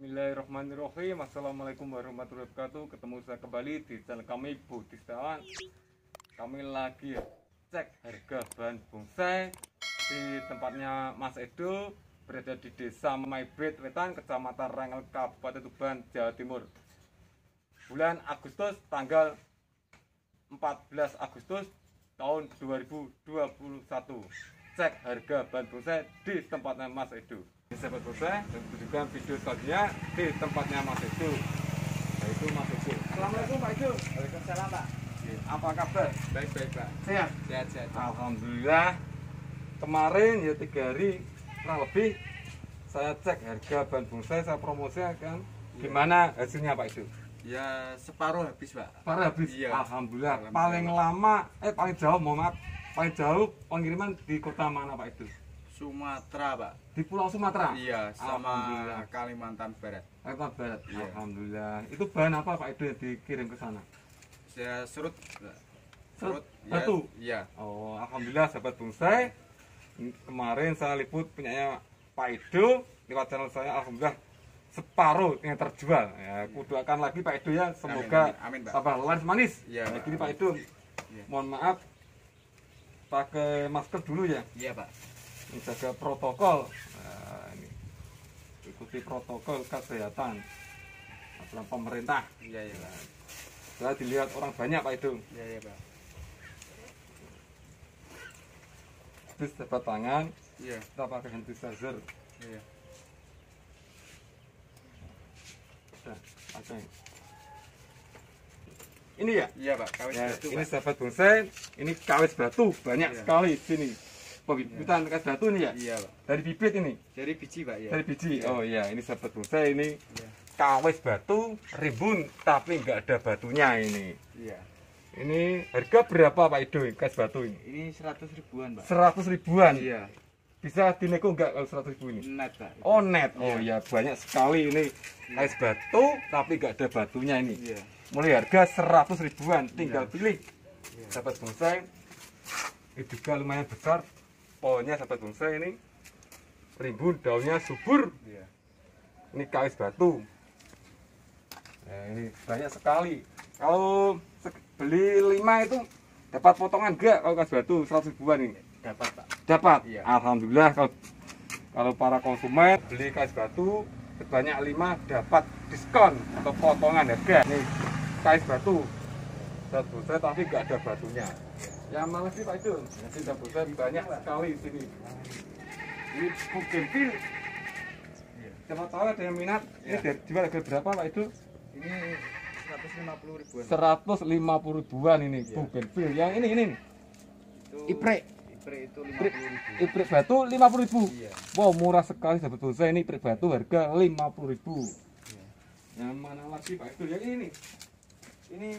Bismillahirrahmanirrahim Assalamualaikum warahmatullahi wabarakatuh Ketemu saya kembali di channel kami Budi Kami lagi cek harga bahan bonsai Di tempatnya Mas Edo Berada di desa Maibrit Wetan Kecamatan Rangel Kabupaten Tuban Jawa Timur Bulan Agustus tanggal 14 Agustus tahun 2021 cek harga bahan bonsai di tempatnya Mas Edo Sahabat Bursa dan juga video selanjutnya di tempatnya Mas Ejo yaitu nah, Mas Ejo Assalamualaikum Pak Ejo Waalaikumsalam Pak iya, apa kabar? Baik-baik Pak Sehat? Sehat-sehat Alhamdulillah kemarin ya tiga hari kurang lebih saya cek harga bahan bonsai saya promosi iya. gimana hasilnya Pak Ejo? Ya separuh habis Pak separuh habis? Iya. Alhamdulillah. Alhamdulillah paling lama eh paling jauh mohon maaf paling jauh pengiriman di kota mana Pak Ejo? Sumatera, Pak. Di Pulau Sumatera? Iya, sama Kalimantan Barat. Kalimantan Barat. Iya. Alhamdulillah. Itu bahan apa Pak yang dikirim ke sana? Saya serut. Serut ya. batu. Ya, iya. Oh, alhamdulillah sahabat bonsai. Kemarin saya liput punyanya Pak Edo lewat channel saya alhamdulillah separuh yang terjual. Ya, aku iya. doakan lagi Pak Edo ya, semoga amin, amin, amin, manis. Ya, nah, Pak Edo. Ya. Mohon maaf pakai masker dulu ya. Iya, Pak menjaga protokol nah, ini. ikuti protokol kesehatan aturan pemerintah iya ya, pak setelah dilihat orang banyak pak itu iya ya pak habis dapat tangan iya kita pakai hand sanitizer iya Nah, pakai ini ya? Iya pak, kawis ya, batu. Ini sahabat bonsai, ini kawis batu banyak iya. sekali di sini oh, hutan ya. batu nih ya iya pak dari bibit ini dari biji pak ya dari biji ya. oh iya ini sahabat saya ini ya. kawes batu rimbun tapi nggak ada batunya ini iya ini harga berapa Pak Ido kas batu ini? Ini 100 ribuan Pak 100 ribuan? Iya bisa dineko nggak kalau seratus ribu ini? Net Pak. Oh net, oh ya banyak sekali ini es iya. batu tapi nggak ada batunya ini. Ya. Mulai harga seratus ribuan, tinggal ya. pilih. Ya. Dapat bonsai, Ini juga lumayan besar, polnya sahabat bonsai ini rimbun daunnya subur iya. ini kais batu ya, ini banyak sekali kalau beli lima itu dapat potongan enggak kalau kais batu 100 ribuan ini dapat pak dapat iya. alhamdulillah kalau kalau para konsumen beli kais batu sebanyak lima dapat diskon atau potongan harga Ini kais batu satu tapi gak ada batunya yang mana Malaysia Pak Jun, sudah bosan banyak sekali di sini. Ini mungkin pil. Siapa tahu ada yang minat. Ini iya. dari jual harga berapa Pak Itu? Ini 150 ribuan. 150 ribuan ini ya. bukan Yang ini ini. Itu... Iprek. Iprek itu 50 ribu. Ipre batu 50 ribu. Iya. Wow murah sekali sahabat bosan ini iprek batu harga 50 ribu. Iya. Yang mana lagi Pak Itu? Yang ini. Ini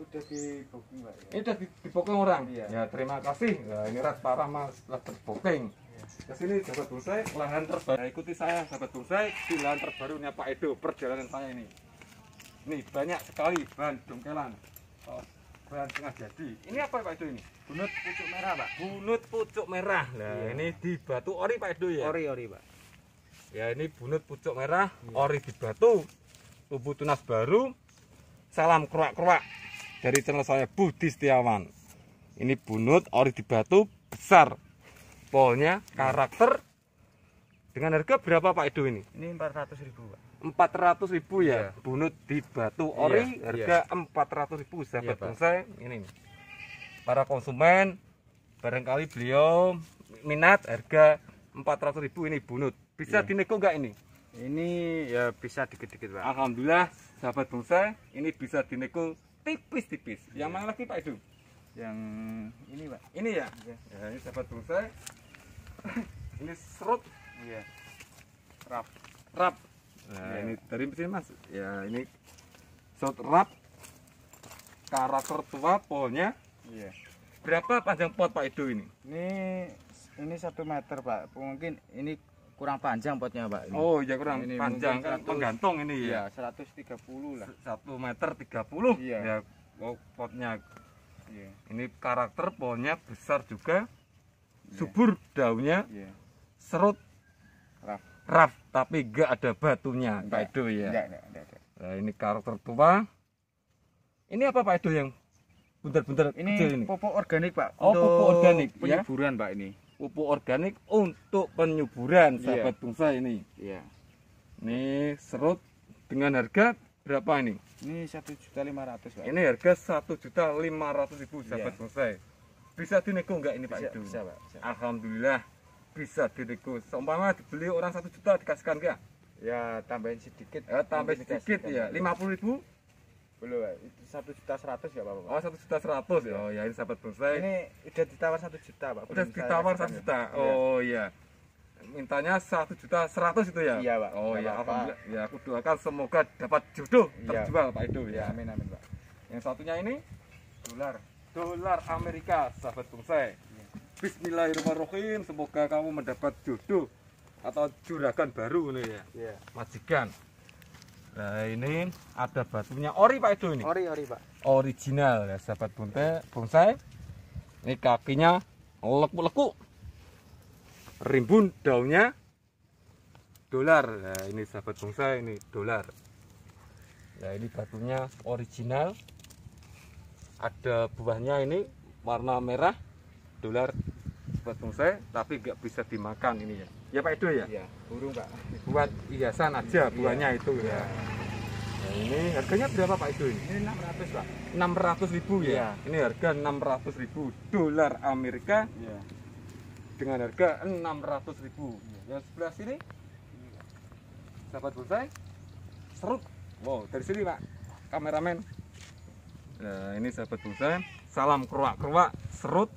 udah di booking pak ya? ini ya udah di, di orang iya. ya terima kasih nah, ini ras parah mas telah terbooking iya. ke sini sahabat bonsai lahan terbaru nah, ikuti saya sahabat bonsai di lahan terbarunya Pak Edo perjalanan saya ini ini banyak sekali bahan dongkelan oh, bahan tengah jadi ini apa Pak Edo ini bunut pucuk merah Pak bunut pucuk merah nah iya. ini di batu ori Pak Edo ya ori ori Pak ya ini bunut pucuk merah iya. ori di batu tubuh tunas baru salam kruak kruak dari channel saya Budi Setiawan ini bunut ori di batu besar polnya karakter dengan harga berapa Pak Edo ini? ini 400 ribu Pak 400 ribu ya, iya. bunut di batu ori iya, iya. harga ya. 400 ribu sahabat ya, bonsai ini para konsumen barangkali beliau minat harga 400 ribu ini bunut bisa ya. dinego nggak ini? ini ya bisa dikit-dikit Pak Alhamdulillah sahabat bonsai ini bisa dinego tipis-tipis. Yang iya. mana lagi Pak itu? Yang ini Pak. Ini ya. Yeah. ya ini sahabat bonsai. ini serut. Iya. Rap. Rap. Nah, yeah. ini dari mesin Mas. Ya ini serut rap. Karakter tua pohonnya. Iya. Berapa panjang pot Pak itu ini? Ini ini satu meter Pak. Mungkin ini kurang panjang potnya pak ini. oh iya kurang ini panjang kan penggantung ini ya, 130 iya, lah 1 meter 30 iya. ya oh, potnya iya. ini karakter pohonnya besar juga iya. subur daunnya iya. serut raf. raf tapi gak ada batunya enggak. Pak Edo ya enggak, enggak, enggak, enggak. Nah, ini karakter tua ini apa Pak Edo yang bundar-bundar ini, ini? Popok organik, Pak. Oh, Untuk popok organik. Penyeburan, ya? Pak ini pupuk organik untuk penyuburan iya. sahabat yeah. bungsa ini. Iya. Yeah. Nih serut dengan harga berapa ini? Ini satu juta lima ratus. Ini harga satu juta lima ratus ribu iya. sahabat yeah. bungsa. Bisa dinego nggak ini bisa, Pak itu? Bisa, Pak. Bisa. Alhamdulillah bisa dinego. Seumpama dibeli orang satu juta dikasihkan nggak? Ya tambahin sedikit. Eh, tambahin sedikit ya. Lima puluh ribu? belum itu satu juta seratus ya pak oh satu juta seratus ya iya. oh ya ini sahabat bonsai ini udah ditawar satu juta pak udah ditawar satu juta iya. oh iya mintanya satu juta seratus itu ya iya pak oh iya alhamdulillah ya aku doakan semoga dapat jodoh iya. terjual pak Edo ya iya, amin amin pak yang satunya ini dolar dolar Amerika sahabat bonsai Bismillahirrahmanirrahim semoga kamu mendapat jodoh atau juragan baru nih ya yeah. majikan Nah ini ada batunya ori Pak itu ini. Ori ori Pak. Original ya sahabat bunte bonsai. Ini kakinya lekuk lekuk. Rimbun daunnya dolar. Nah ini sahabat bonsai ini dolar. Nah ini batunya original. Ada buahnya ini warna merah dolar sahabat bonsai tapi nggak bisa dimakan ini ya ya Pak Edo ya? Iya, burung Pak. Buat hiasan aja iya. buahnya iya. itu ya. Iya. Nah, ini harganya berapa Pak Edo ini? Ini 600 Pak. 600 ribu ya? Iya. Ini harga 600 ribu dolar Amerika iya. dengan harga 600 ribu. Iya. Yang sebelah sini, sahabat bonsai, serut. Wow, dari sini Pak, kameramen. Nah, ini sahabat bonsai, salam keruak-keruak, serut,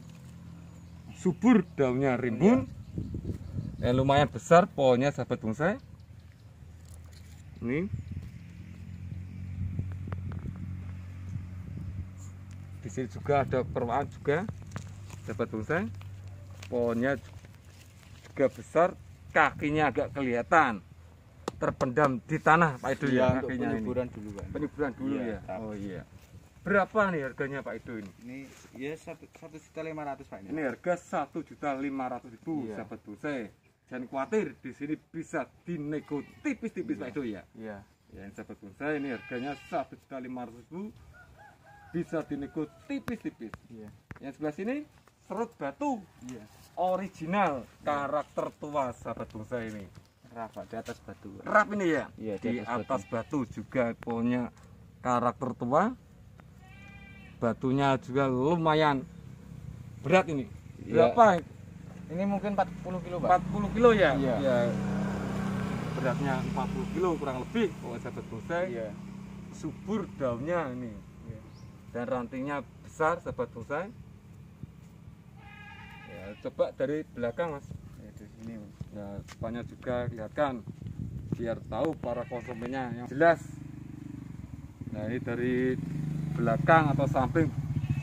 subur daunnya rimbun. Iya eh, lumayan besar pohonnya sahabat bonsai ini di sini juga ada perwaan juga sahabat bonsai pohonnya juga besar kakinya agak kelihatan terpendam di tanah Pak Ido ya, ya kakinya ini. dulu Pak penyuburan dulu iya, ya, ya. oh iya berapa nih harganya Pak Ido ini ini ya satu juta lima ratus Pak ini, ini harga satu juta lima ratus ribu iya. sahabat bonsai jangan khawatir di sini bisa dinego tipis-tipis iya. Pak itu ya iya ya yang sahabat bonsai ini harganya satu juta lima ribu bisa dinego tipis-tipis iya yang sebelah sini serut batu iya original ya. karakter tua sahabat bonsai ini rap di atas batu rap ini ya iya, di, di atas, atas batu. juga punya karakter tua batunya juga lumayan berat ini iya. berapa Ya. Ini mungkin 40 kilo, Pak. 40 kilo ya? Iya. Ya. Beratnya 40 kilo kurang lebih kalau saya bonsai. Iya. Subur daunnya ini. Iya. Dan rantingnya besar sahabat bonsai. Ya, coba dari belakang, Mas. Ya, di sini. Ya, depannya juga kelihatan biar tahu para konsumennya yang jelas. Nah, ini dari belakang atau samping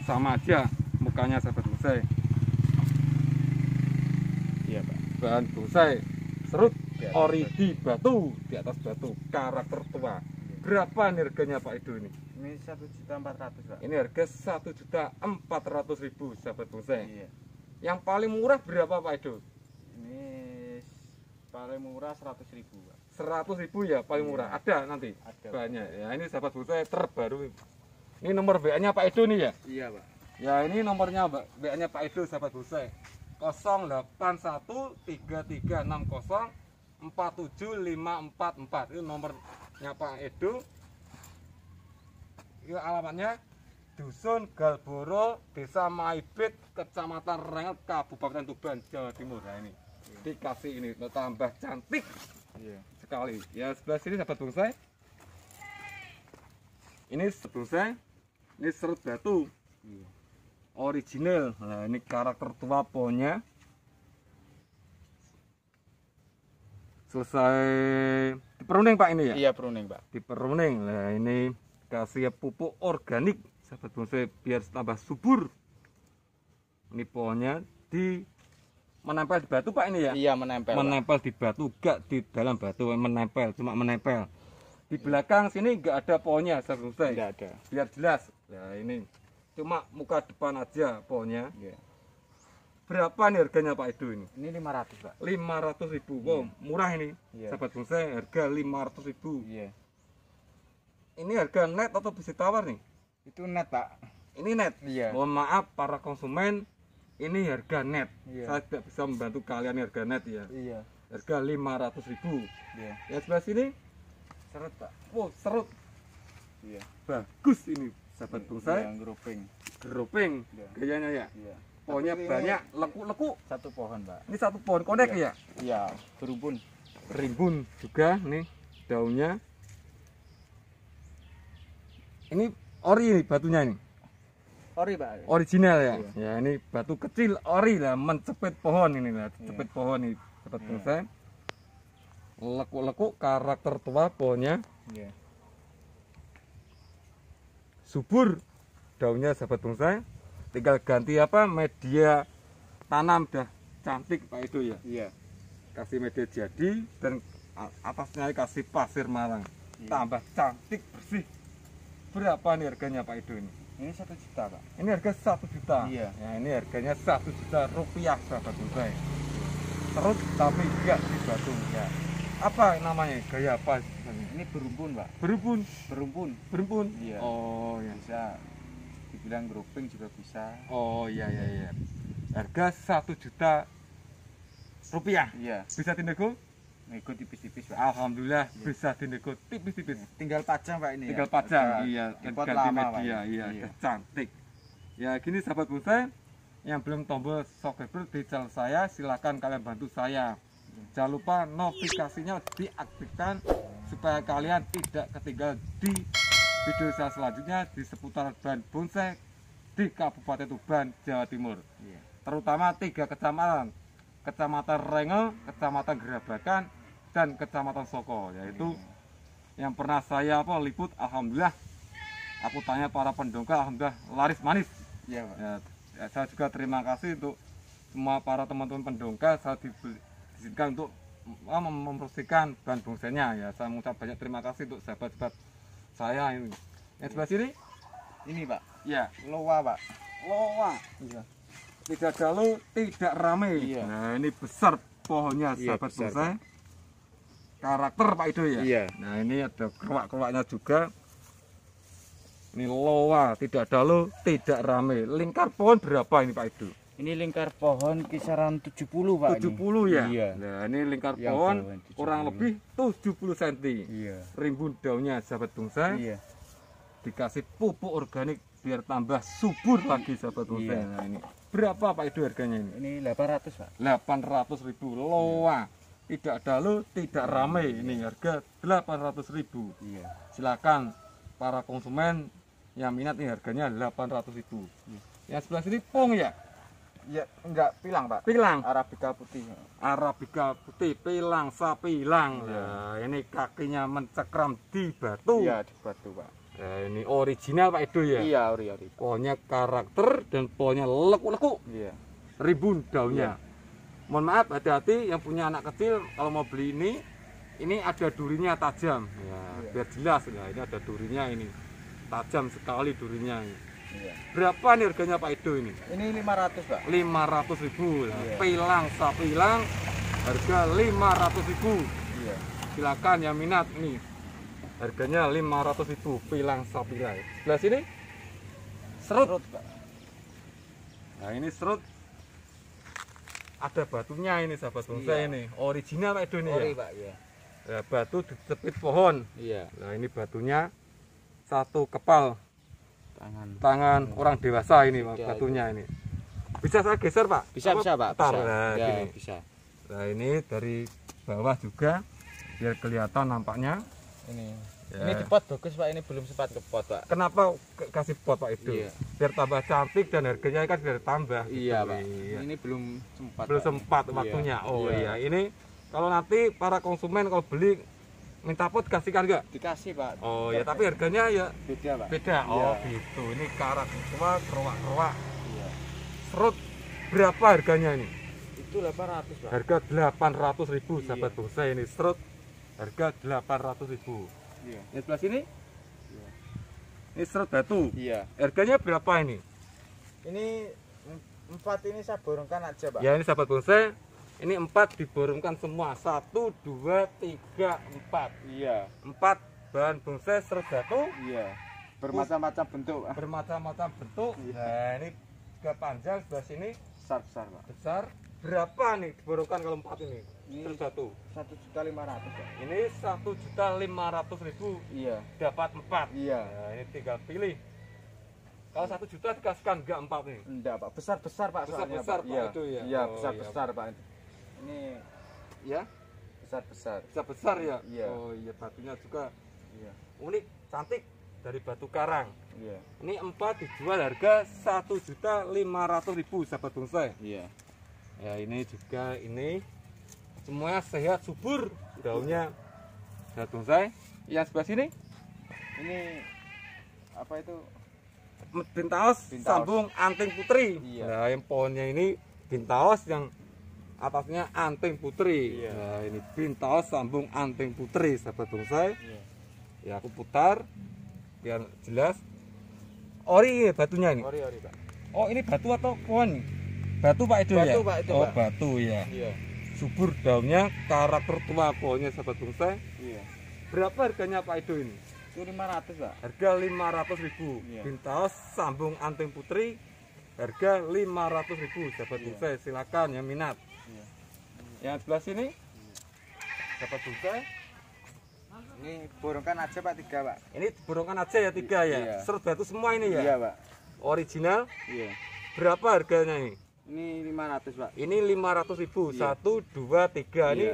sama aja mukanya sahabat bonsai. bahan bonsai serut ori di batu di atas batu karakter tua berapa nih harganya Pak Edo ini? Ini satu juta empat ratus Pak. Ini harga satu juta empat ratus ribu sahabat bonsai. Iya. Yang paling murah berapa Pak Edo? Ini paling murah seratus ribu Seratus ribu ya paling iya. murah. Ada nanti. Ada. Banyak. Ya ini sahabat bonsai terbaru. Ini nomor WA-nya Pak Edo nih ya? Iya Pak. Ya ini nomornya WA-nya Pak Edo sahabat bonsai. 081336047544 itu nomornya Pak Edo itu alamatnya Dusun Galboro, Desa Maibit, Kecamatan Rengat, Kabupaten Tuban, Jawa Timur. Nah ini dikasih ini tambah cantik iya. sekali. Ya sebelah sini sahabat bonsai. Ini saya. ini serut batu. iya original nah ini karakter tua pohonnya selesai diperuning pak ini ya iya peruning pak diperuning nah ini kasih pupuk organik sahabat bonsai biar tambah subur ini pohonnya di menempel di batu pak ini ya iya menempel menempel pak. di batu gak di dalam batu eh, menempel cuma menempel di iya. belakang sini enggak ada pohonnya sahabat bonsai enggak ada biar jelas ya ini cuma muka depan aja pohonnya yeah. berapa nih harganya Pak Edo ini? ini 500 Pak 500 ribu, iya. wow yeah. murah ini yeah. sahabat bonsai harga 500 ribu yeah. ini harga net atau bisa tawar nih? itu net Pak ini net? iya yeah. mohon maaf para konsumen ini harga net yeah. saya tidak bisa membantu kalian harga net ya iya yeah. harga 500 ribu yeah. ya sebelah sini serut Pak wow serut yeah. bagus ini sahabat bonsai iya, yang grouping grouping ya. gayanya ya, iya. ya. pohonnya banyak leku-leku satu pohon mbak ini satu pohon konek iya. ya iya ya, berumbun rimbun juga nih daunnya ini ori ini batunya ini ori pak original ya iya. ya ini batu kecil ori lah mencepit pohon ini lah cepet iya. pohon ini cepet iya. bonsai leku leku karakter tua pohonnya iya subur daunnya sahabat bonsai tinggal ganti apa media tanam dah cantik Pak itu ya iya kasih media jadi dan atasnya kasih pasir malang iya. tambah cantik bersih berapa nih harganya Pak itu ini ini satu juta Pak ini harga satu juta iya ya, ini harganya satu juta rupiah sahabat bonsai terus tapi gak di batu ya apa namanya gaya apa ini berumpun pak berumpun berumpun berumpun iya oh ya bisa dibilang grouping juga bisa oh iya iya iya harga satu juta rupiah iya bisa dinego nego tipis-tipis pak alhamdulillah iya. bisa dinego tipis-tipis iya. tinggal pajang pak ini tinggal ya? pajang iya import lama, media pak. iya, iya. cantik ya gini sahabat bonsai yang belum tombol subscriber di channel saya silahkan kalian bantu saya Jangan lupa notifikasinya diaktifkan supaya kalian tidak ketinggalan di video saya selanjutnya di seputar ban bonsai di Kabupaten Tuban, Jawa Timur. Iya. Terutama tiga kecamatan, Kecamatan Rengel, Kecamatan Gerabakan, dan Kecamatan Soko, yaitu iya. yang pernah saya apa liput, alhamdulillah aku tanya para pendongkar alhamdulillah laris manis. Iya, ya, Ya, saya juga terima kasih untuk semua para teman-teman pendongkar saya dibeli izinkan untuk oh, mem mempromosikan bahan nya ya saya mengucap banyak terima kasih untuk sahabat-sahabat saya ini yang sebelah sini ini pak ya loa pak loa iya tidak galau tidak rame iya. nah ini besar pohonnya iya, sahabat besar, bonsai karakter pak itu ya iya. nah ini ada kewak-kewaknya juga ini loa tidak lo tidak rame lingkar pohon berapa ini pak itu ini lingkar pohon kisaran 70 Pak 70 ini. ya? Iya. Nah ini lingkar Yang pohon, pohon kurang lebih 70 cm Iya. Rimbun daunnya sahabat bonsai Iya. Dikasih pupuk organik biar tambah subur lagi sahabat bonsai iya. Nah ini berapa Pak itu harganya ini? Ini 800 Pak 800 ribu loa iya. Tidak ada lo, tidak ramai iya. Ini harga 800 ribu iya. Silakan para konsumen yang minat ini harganya 800 ribu iya. Yang sebelah sini pong ya? Ya, enggak pilang, Pak. Pilang. arabika putih. arabika putih, pilang, sapi Ya, ya ini kakinya mencekram di batu. Iya, di batu, Pak. Ya, ini original Pak Edo ya? Iya, ori, ori. Pohonnya karakter dan pohonnya leku-leku. Iya. Ribun daunnya. ya. Mohon maaf, hati-hati yang punya anak kecil kalau mau beli ini, ini ada durinya tajam. Ya, ya. biar jelas ya, ini ada durinya ini. Tajam sekali durinya ini. Iya. Berapa nih harganya Pak Edo ini? Ini 500, Pak. 500 ribu. Nah, iya. Pilang, hilang, harga 500 ribu. Iya. Silakan yang minat nih. Harganya 500 ribu pilang hilang. Sebelah sini? Serut. serut Pak. Nah, ini serut ada batunya ini sahabat bonsai iya. ini. Original Pak Edo ini ya? Ori, ya? Pak, iya. Ya, batu di pohon. Iya. Nah, ini batunya satu kepal tangan tangan orang dewasa ini ya, batunya itu. ini bisa saya geser pak bisa Apa? bisa pak bisa. Nah, ya, bisa nah ini dari bawah juga biar kelihatan nampaknya ini ya. ini di pot bagus pak ini belum sempat ke pot pak kenapa kasih pot pak itu iya. biar tambah cantik dan harganya kan biar tambah gitu, iya pak iya. ini belum sempat belum pak. sempat iya. waktunya iya. oh iya. iya ini kalau nanti para konsumen kalau beli minta pot kasih enggak? Kan, dikasih pak. Oh ya tapi harganya ya beda pak. Beda. Ya. Oh iya. gitu. Ini karat semua keruak keruak. Iya. Serut berapa harganya ini? Itu 800 pak. Harga 800 ribu iya. sahabat bangsa ini serut harga 800 ribu. Iya. Ini sebelah sini? Iya. Ini serut batu. Iya. Harganya berapa ini? Ini empat ini saya borongkan aja pak. Ya ini sahabat bangsa ini empat diborongkan semua satu dua tiga empat iya empat bahan bonsai serdatu iya bermacam-macam bentuk bermacam-macam bentuk iya. nah ini juga panjang sebelah sini besar besar pak besar berapa nih diborongkan kalau empat ini, ini serdatu satu juta lima ratus ini satu juta lima ratus ribu iya dapat empat iya nah, ini tinggal pilih kalau satu juta dikasihkan enggak empat nih enggak pak besar besar pak besar besar pak, iya. itu ya iya oh, besar besar iya. pak ini ya besar-besar. Besar-besar ya? Iya. Oh iya batunya juga iya. unik, cantik dari batu karang. Iya. Ini empat dijual harga satu juta lima ratus ribu sahabat bonsai. Iya. Ya ini juga ini semuanya sehat subur daunnya sahabat bonsai. Yang sebelah sini ini apa itu? Bintaos, bintaos. sambung anting putri. Iya. Nah yang pohonnya ini bintaos yang atasnya anting putri. Iya. Nah, ini bintaus sambung anting putri, sahabat bonsai. Iya. Ya aku putar biar jelas. Ori iya, batunya ini. Ori, ori, Pak. Oh, ini batu atau pohon? Batu Pak itu ya. Pak itu. Oh, Pak. batu ya. Iya. Subur daunnya karakter tua pohonnya sahabat bonsai. Iya. Berapa harganya Pak itu ini? Itu 500, Pak. Harga 500 ribu Iya. Bintaus sambung anting putri harga 500 ribu sahabat iya. Silakan yang minat. Iya. Yang sebelah sini? Iya. Dapat juga. Ini borongkan aja Pak tiga Pak. Ini borongkan aja ya tiga ya. Iya. itu semua ini ya. Iya Pak. Original. Iya. Berapa harganya ini? Ini lima ratus Pak. Ini lima ratus ribu. Iya. Satu, dua, tiga. Iya. Ini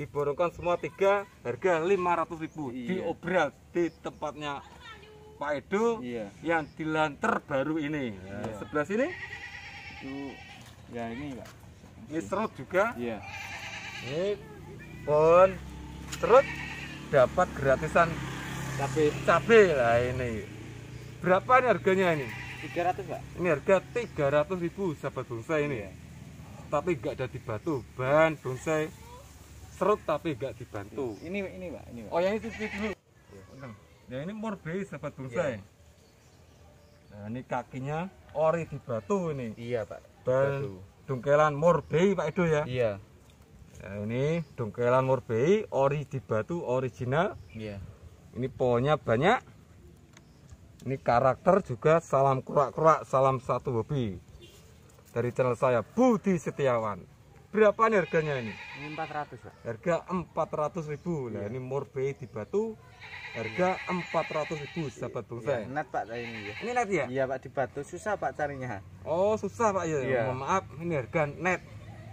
diborongkan semua tiga harga lima ratus ribu. Iya. Diobral di tempatnya Pak Edo yang di baru ini. Sebelah sini? Itu ya ini Pak ini serut juga iya ini pun serut dapat gratisan cabe cabe lah ini berapa ini harganya ini 300 pak ini harga 300 ribu sahabat bonsai ini ya tapi gak ada di batu, ban bonsai serut tapi gak dibantu iya. ini ini pak ini oh yang itu, itu dulu ya ini morbei sahabat bonsai ya. nah ini kakinya ori di batu ini iya pak ban batu dongkelan morbei Pak Edo ya iya nah, ini dongkelan morbei ori di batu original iya ini pohonnya banyak ini karakter juga salam kurak-kurak salam satu hobi dari channel saya Budi Setiawan berapa nih harganya ini? Ini 400, Pak. Harga 400 ribu. Nah, ini morbei di Batu harga empat ratus ribu iya. iya. sahabat bungsa Ya, net pak ini ya. Ini net ya? Iya pak di Batu susah pak carinya. Oh susah pak ya. ya. Mohon maaf ini harga net.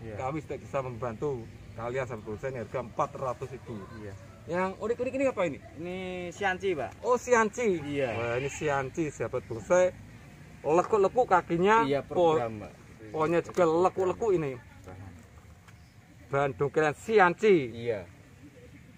Ya. Kami tidak bisa membantu kalian sahabat bungsa ini harga 400 ribu. Iya. Yang unik-unik ini apa ini? Ini sianci pak. Oh sianci. Iya. Wah ini sianci sahabat bungsa Lekuk-lekuk kakinya. Iya program pak. pokoknya juga lekuk-lekuk ini bahan dongkelan sianci. Iya.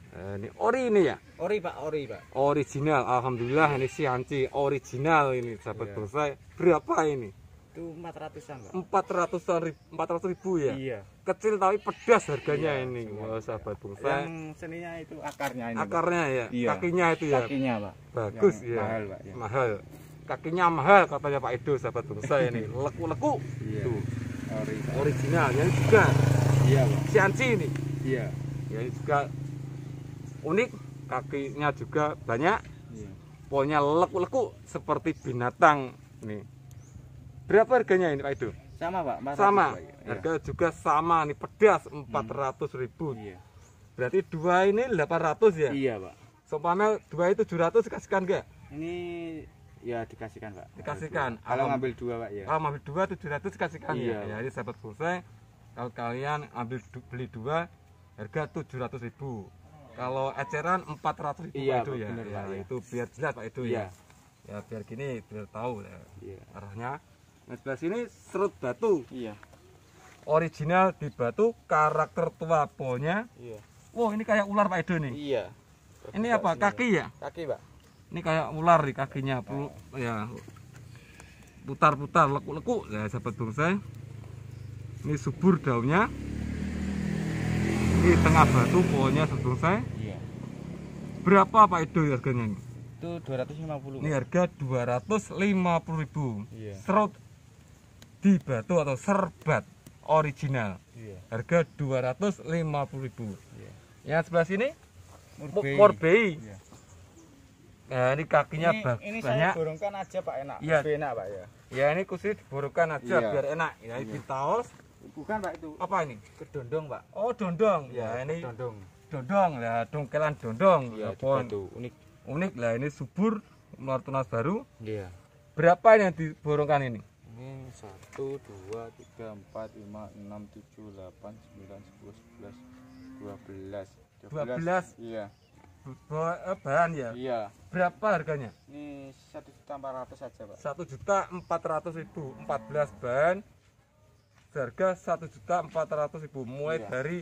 Eh, ini ori ini ya? Ori Pak, ori Pak. Original, alhamdulillah ini sianci original ini sahabat iya. saya. Berapa ini? Itu 400-an, Pak. 400-an 400 ribu ya? Iya. Kecil tapi pedas harganya iya, ini, oh, sahabat bangsa. Yang seninya itu akarnya ini. Akarnya Pak. ya, iya. kakinya itu ya. Kakinya, Pak. Bagus Yang ya. Mahal, Pak. Ya. Mahal. Kakinya mahal katanya Pak Edo sahabat bangsa ini. Leku-leku. Iya. Tuh. Ori, Original, ya juga Iya, Si Anci ini. Iya. Ya juga unik, kakinya juga banyak. Iya. Pokoknya lekuk-lekuk seperti binatang nih. Berapa harganya ini Pak itu? Sama Pak, sama. Iya. Harga juga sama nih, pedas 400.000. Hmm. Iya. Berarti dua ini 800 ya? Iya, Pak. Seumpamanya dua itu 700 dikasihkan enggak? Ini ya dikasihkan, Pak. Dikasihkan. Kalau ngambil dua, Pak, ya. Kalau ngambil dua tujuh ratus dikasihkan ya? iya, ya. Jadi sahabat pulsa kalau kalian ambil beli dua harga tujuh ratus ribu oh. kalau eceran empat ratus ribu iya, itu ya, bener, ya, itu biar jelas Pak itu ya. iya. ya ya biar gini biar tahu ya. Iya. arahnya nah sebelah sini serut batu iya original di batu karakter tua ponya iya wow ini kayak ular Pak itu nih iya ini apa kaki ya kaki Pak ini kayak ular di kakinya perlu oh. ya putar-putar lekuk-lekuk ya sahabat bonsai ini subur daunnya ini tengah batu pohonnya selesai iya. berapa Pak Edo harganya ini? itu 250 ini harga 250 ribu iya. serut di batu atau serbat original iya. harga 250 ribu iya. yang sebelah sini Murbei, Iya. Nah, ini kakinya ini, bagus ini banyak. Ini saya borongkan aja Pak enak. Iya. enak Pak ya. Ya, ini khusus diborongkan aja iya. biar enak. Ya, iya. taos Bukan Pak itu. Apa ini? Kedondong Pak. Oh dondong. Ya, nah, ini dondong. Dondong lah, dongkelan dondong. ya itu unik. Unik lah ini subur luar tunas baru. Iya. Berapa yang diborongkan ini? Ini satu, dua, tiga, empat, lima, enam, tujuh, delapan, sembilan, sepuluh, sebelas, dua belas. Dua belas? Iya eh, bahan ya? Iya. Berapa harganya? Ini satu juta empat ratus aja Pak. Satu juta empat ratus ribu, empat belas bahan, seharga satu juta empat ratus ribu mulai iya. dari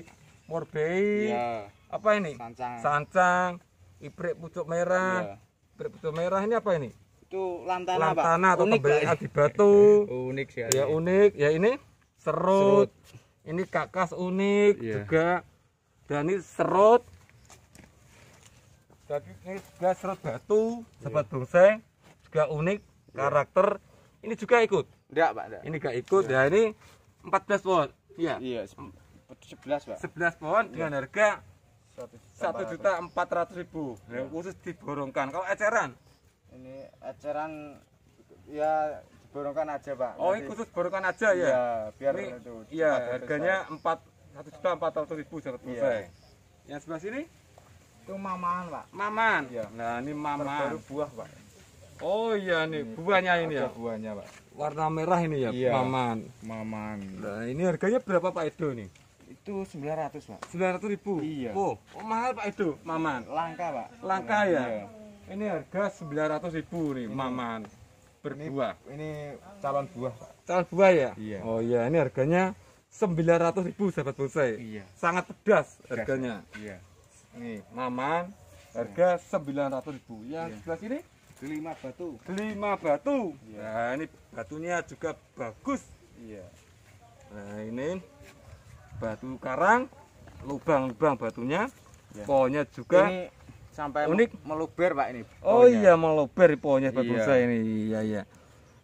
morbei iya. apa ini sancang, sancang ibrik pucuk merah iya. ibrik pucuk merah ini apa ini itu lantana, lantana atau pembelian di batu unik sih ya unik ya ini serut, serut. ini kakas unik iya. juga dan ini serut jadi ini juga serut batu sahabat ya. juga unik iya. karakter ini juga ikut enggak pak enggak. ini gak ikut ya, ya ini 14 pohon. Iya. Iya, 11, Pak. 11 pohon iya. dengan harga 1 juta 400 ribu iya. yang khusus diborongkan kalau eceran ini eceran ya diborongkan aja pak oh Nanti, ini khusus borongkan aja ya, Iya, biar ini, itu iya harganya 4 1 juta 400 ribu sudah iya. selesai ya. yang sebelah sini itu maman pak maman Iya. nah ini maman Baru buah pak oh iya nih ini, buahnya ini ya buahnya pak warna merah ini ya, iya, Maman. Maman. Nah, ini harganya berapa Pak Edo nih? Itu 900, Pak. 900 ribu? Iya. Oh, oh mahal Pak Edo, Maman. Langka, Pak. Langka ya. Iya. Ini harga 900 ribu nih, ini, Maman. Berbuah. Ini, ini calon buah, Pak. Calon buah ya? Iya. Oh iya, ini harganya 900 ribu sahabat bonsai. Iya. Sangat pedas harganya. Iya. Ini Maman harga 900 iya. ribu. Yang iya. sebelah sini Delima batu. Delima batu. Ya. Nah, ini batunya juga bagus. Iya. Nah, ini batu karang, lubang-lubang batunya. Ya. Pohonnya juga ini sampai unik meluber, Pak ini. Oh, pohonnya. Oh iya, meluber pohonnya Pak iya. ini. Iya, iya.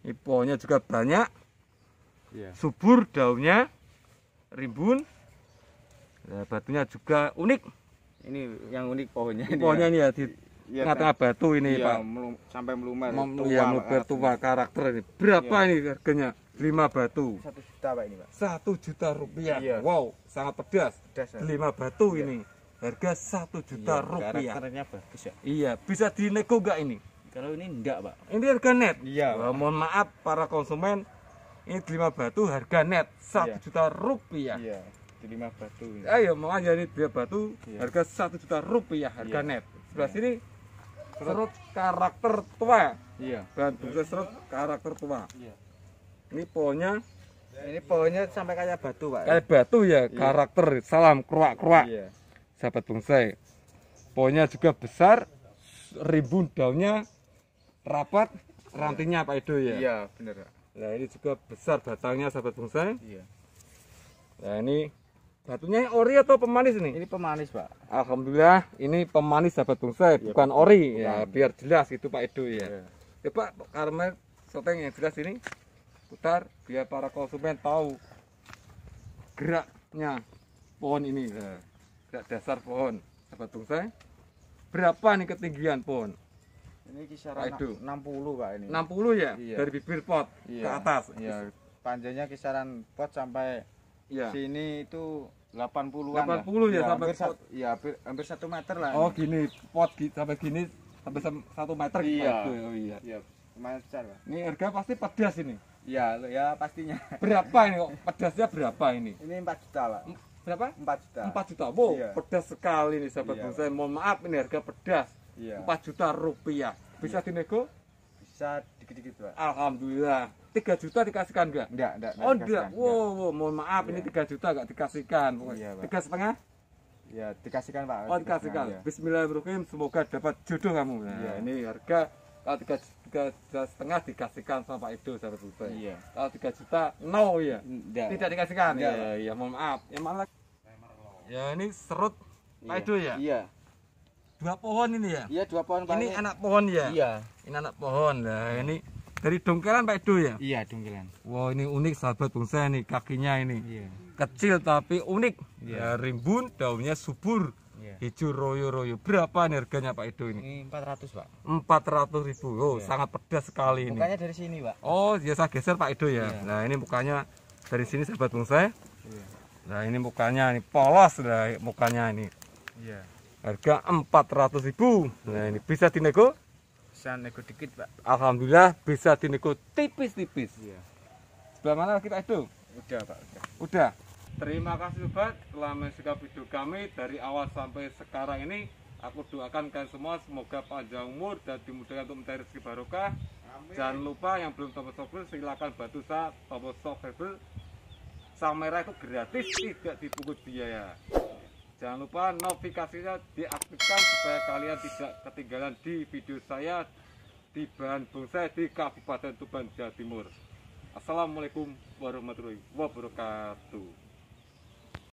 Ini pohonnya juga banyak. Iya. Subur daunnya, rimbun. Ya, batunya juga unik. Ini yang unik pohonnya. Ini pohonnya ya. ini ya, ya di ya, tengah-tengah kan? batu ini iya, Pak. Melum, sampai melumer. Mem, tua, ya, melumer tua karakter ini. Berapa iya. ini harganya? lima batu. satu juta Pak ini, Pak. satu juta rupiah. Iya. Wow, sangat pedas. pedas ya. batu iya. ini. Harga satu juta iya, rupiah. Karakternya bagus ya. Iya, bisa dinego gak ini? Kalau ini enggak, Pak. Ini harga net. Iya. Wah, mohon maaf para konsumen, ini lima batu harga net satu iya. juta rupiah. Iya, lima batu. Ayo, mau aja ini dia batu iya. harga satu juta rupiah harga iya. net. Sebelah iya. sini serut karakter tua. Iya. Batu serut karakter tua. Iya. Ini pohonnya ini pohonnya sampai kayak batu, Pak. Kayak batu ya, iya. karakter. Salam keruak-keruak. Iya. Sahabat bonsai. Pohonnya juga besar, ribun daunnya rapat, rantingnya Pak Edo ya. Iya, benar. Nah, ini juga besar batangnya sahabat bonsai. Iya. Nah, ini Batunya ori atau pemanis nih? Ini pemanis, Pak. Alhamdulillah, ini pemanis sahabat bungsa, iya, ya, bukan ori. Ya, biar jelas itu Pak Edo ya. ya. Ya Pak, karena soteng yang jelas ini putar biar para konsumen tahu geraknya pohon ini. Ya. Gerak dasar pohon sahabat bungsa. Berapa nih ketinggian pohon? Ini kisaran Pak 60, Pak ini. 60 ya? Iya. Dari bibir pot iya. ke atas. Iya. Panjangnya kisaran pot sampai Iya. ya. sini itu 80-an 80 ya, ya, ya sampai hampir, sat, ya hampir, hampir satu meter lah oh gini pot sampai gini sampai satu meter gitu. iya. gitu oh, iya iya Macar, ini harga pasti pedas ini ya ya pastinya berapa ini kok pedasnya berapa ini ini 4 juta lah berapa 4 juta 4 juta wow iya. pedas sekali nih sahabat iya. saya mohon maaf ini harga pedas iya. 4 juta rupiah bisa iya. dinego bisa dikit-dikit pak alhamdulillah tiga juta dikasihkan enggak enggak enggak, oh enggak wow, wow mohon maaf yeah. ini iya. tiga juta enggak dikasihkan iya, tiga setengah ya dikasihkan pak oh dikasihkan ya. Bismillahirrahmanirrahim semoga dapat jodoh kamu ya, ya. ini harga kalau tiga, tiga, tiga setengah dikasihkan sama Pak Ido sahabat Buta ya. iya. kalau tiga juta no ya tidak dikasihkan ya. Iya ya, ya, mohon maaf ya malah ya ini serut Pak Ido iya. ya iya dua pohon ini ya iya dua pohon ini anak pohon ya iya ini anak pohon lah ini dari dongkelan Pak Edo ya iya dongkelan wow ini unik sahabat bonsai nih kakinya ini iya. kecil tapi unik iya. ya, rimbun daunnya subur iya. hijau royo-royo berapa nih harganya Pak Edo ini? ini 400 Pak 400 ribu oh iya. sangat pedas sekali ini mukanya dari sini Pak oh ya saya geser Pak Edo ya iya. nah ini mukanya dari sini sahabat bonsai iya. nah ini mukanya ini polos lah mukanya ini iya harga ratus ribu nah ini bisa dinego bisa nego dikit pak alhamdulillah bisa dinego tipis-tipis iya. sebelah mana kita itu udah pak udah, udah. terima kasih sobat telah mensukai video kami dari awal sampai sekarang ini aku doakan kalian semua semoga panjang umur dan dimudahkan untuk mencari rezeki barokah jangan lupa yang belum tombol subscribe silakan bantu saya tombol subscribe sang merah itu gratis tidak dipungut biaya Jangan lupa notifikasinya diaktifkan supaya kalian tidak ketinggalan di video saya di bahan bonsai di Kabupaten Tuban, Jawa Timur. Assalamualaikum warahmatullahi wabarakatuh.